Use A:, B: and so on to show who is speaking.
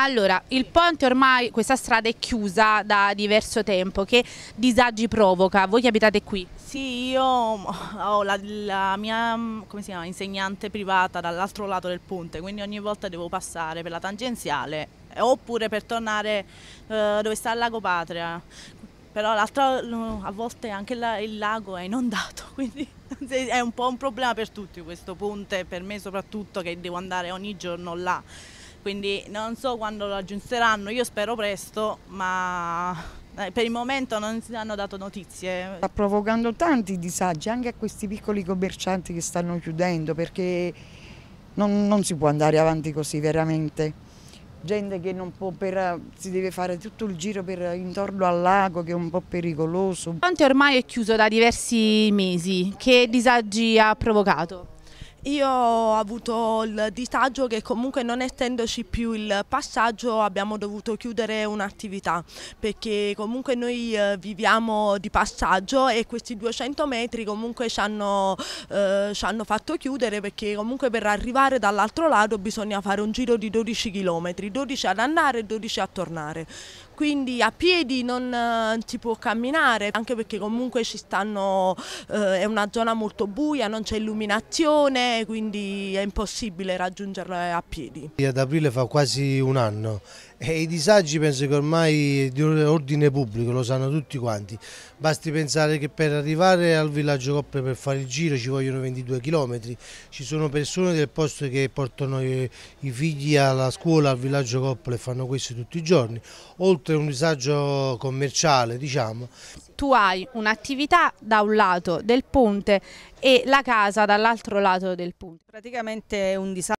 A: Allora, il ponte ormai, questa strada è chiusa da diverso tempo, che disagi provoca? Voi che abitate qui?
B: Sì, io ho la, la mia mm, chiama, insegnante privata dall'altro lato del ponte, quindi ogni volta devo passare per la tangenziale eh, oppure per tornare eh, dove sta il lago Patria. Però mm, a volte anche la, il lago è inondato, quindi è un po' un problema per tutti questo ponte, per me soprattutto che devo andare ogni giorno là quindi non so quando lo aggiunseranno, io spero presto, ma per il momento non si hanno dato notizie. Sta
C: provocando tanti disagi anche a questi piccoli commercianti che stanno chiudendo perché non, non si può andare avanti così veramente. Gente che non per, si deve fare tutto il giro per, intorno al lago che è un po' pericoloso.
A: Ponte ormai è chiuso da diversi mesi, che disagi ha provocato?
D: Io ho avuto il disagio che comunque non essendoci più il passaggio abbiamo dovuto chiudere un'attività perché comunque noi eh, viviamo di passaggio e questi 200 metri comunque ci hanno, eh, ci hanno fatto chiudere perché comunque per arrivare dall'altro lato bisogna fare un giro di 12 km, 12 ad andare e 12 a tornare quindi a piedi non eh, si può camminare, anche perché comunque ci stanno, eh, è una zona molto buia, non c'è illuminazione, quindi è impossibile raggiungerla a piedi.
E: Ad aprile fa quasi un anno e i disagi penso che ormai di ordine pubblico, lo sanno tutti quanti. Basti pensare che per arrivare al villaggio Coppe per fare il giro ci vogliono 22 km, ci sono persone del posto che portano i, figli alla scuola al villaggio Coppe e fanno questo tutti i giorni, oltre soprattutto è un disagio commerciale, diciamo.
A: Tu hai un'attività da un lato del ponte e la casa dall'altro lato del ponte. Praticamente è un disagio